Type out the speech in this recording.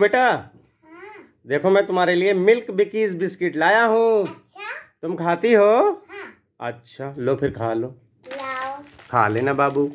बेटा हाँ। देखो मैं तुम्हारे लिए मिल्क बिकीज बिस्किट लाया हूँ अच्छा? तुम खाती हो हाँ। अच्छा लो फिर खा लो खा लेना बाबू